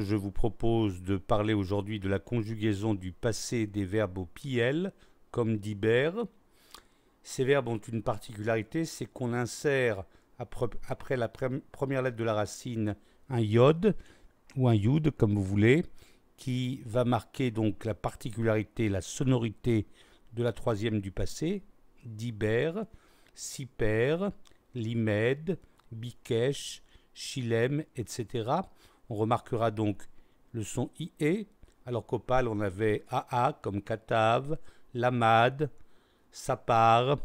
je vous propose de parler aujourd'hui de la conjugaison du passé des verbes au piel, comme d'Iber. Ces verbes ont une particularité, c'est qu'on insère après, la première lettre de la racine un yod ou un yod comme vous voulez, qui va marquer donc la particularité, la sonorité de la troisième du passé, d'Iber, Siper, limed »,« Bikesh, Chilem, etc. On remarquera donc le son IE, alors qu'opal, on avait AA comme Katav, Lamad, Sapar,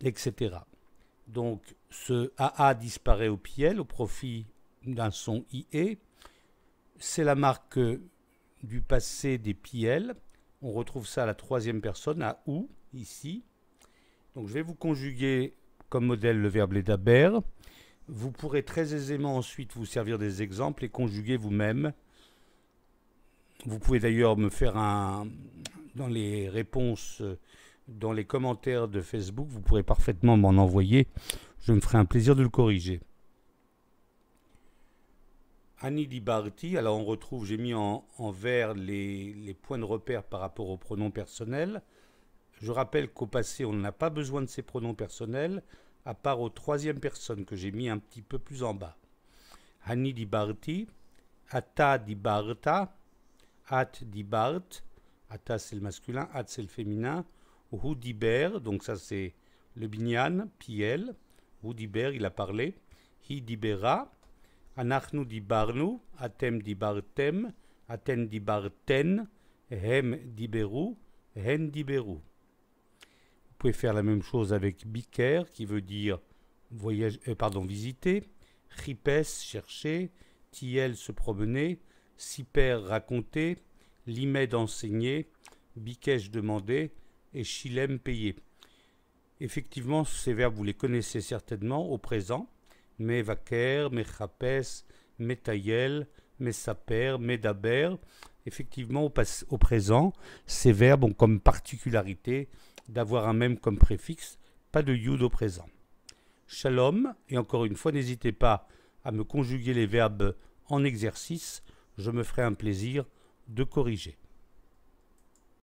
etc. Donc ce AA disparaît au piel au profit d'un son IE. C'est la marque du passé des piel. On retrouve ça à la troisième personne, à OU, ici. Donc je vais vous conjuguer comme modèle le verbe l'édaber. Vous pourrez très aisément ensuite vous servir des exemples et conjuguer vous-même. Vous pouvez d'ailleurs me faire un... Dans les réponses, dans les commentaires de Facebook, vous pourrez parfaitement m'en envoyer. Je me ferai un plaisir de le corriger. Annie Libarti, alors on retrouve, j'ai mis en, vert les, points de repère par rapport aux pronoms personnels. Je rappelle qu'au passé, on n'a pas besoin de ces pronoms personnels à part aux troisième personnes que j'ai mis un petit peu plus en bas. Hani di Barti, Atta di Barta, At di Bart, Atta c'est le masculin, At c'est le féminin, Hudiber, donc ça c'est le binyan, Piel, Hudiber il a parlé, Hidibera, Anachnu di Barnu, Atem di Bartem, Aten di Barten, Hem di Beru, Hen di Beru. Vous pouvez faire la même chose avec biker, qui veut dire voyage, euh, pardon, visiter, ripes, chercher, tiel, se promener, siper, raconter, limed, enseigner, bikesh demander et chilem, payer. Effectivement, ces verbes, vous les connaissez certainement au présent. Mevaker, mechapes, metayel, mesaper, medaber. Effectivement, au présent, ces verbes ont comme particularité d'avoir un même comme préfixe, pas de yud au présent. Shalom, et encore une fois, n'hésitez pas à me conjuguer les verbes en exercice, je me ferai un plaisir de corriger.